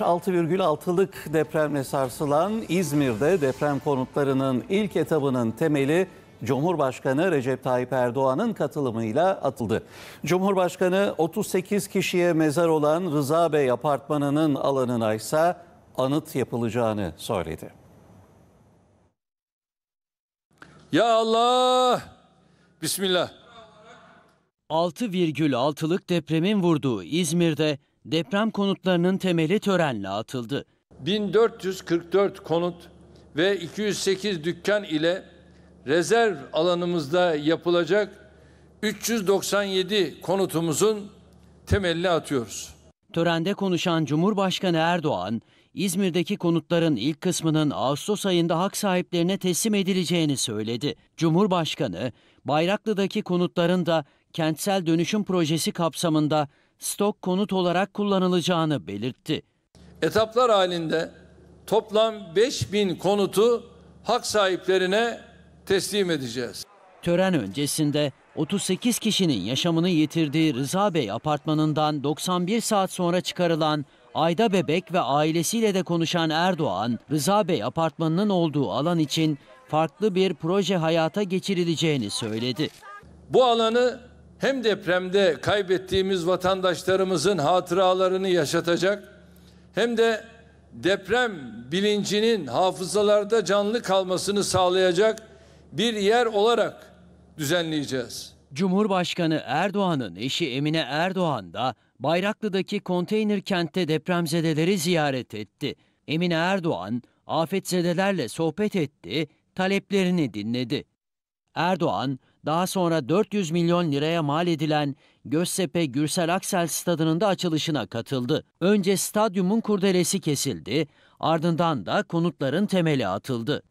6,6'lık depremle sarsılan İzmir'de deprem konutlarının ilk etabının temeli Cumhurbaşkanı Recep Tayyip Erdoğan'ın katılımıyla atıldı. Cumhurbaşkanı 38 kişiye mezar olan Rıza Bey apartmanının alanına ise anıt yapılacağını söyledi. Ya Allah! Bismillah. 6,6'lık depremin vurduğu İzmir'de Deprem konutlarının temeli törenle atıldı. 1444 konut ve 208 dükkan ile rezerv alanımızda yapılacak 397 konutumuzun temelini atıyoruz. Törende konuşan Cumhurbaşkanı Erdoğan, İzmir'deki konutların ilk kısmının Ağustos ayında hak sahiplerine teslim edileceğini söyledi. Cumhurbaşkanı, Bayraklı'daki konutların da kentsel dönüşüm projesi kapsamında stok konut olarak kullanılacağını belirtti. Etaplar halinde toplam 5000 konutu hak sahiplerine teslim edeceğiz. Tören öncesinde 38 kişinin yaşamını yitirdiği Rıza Bey apartmanından 91 saat sonra çıkarılan Ayda Bebek ve ailesiyle de konuşan Erdoğan, Rıza Bey apartmanının olduğu alan için farklı bir proje hayata geçirileceğini söyledi. Bu alanı hem depremde kaybettiğimiz vatandaşlarımızın hatıralarını yaşatacak hem de deprem bilincinin hafızalarda canlı kalmasını sağlayacak bir yer olarak düzenleyeceğiz. Cumhurbaşkanı Erdoğan'ın eşi Emine Erdoğan da Bayraklı'daki konteyner kentte depremzedeleri ziyaret etti. Emine Erdoğan afetzedelerle sohbet etti, taleplerini dinledi. Erdoğan daha sonra 400 milyon liraya mal edilen Göztepe Gürsel Aksel stadının da açılışına katıldı. Önce stadyumun kurdelesi kesildi, ardından da konutların temeli atıldı.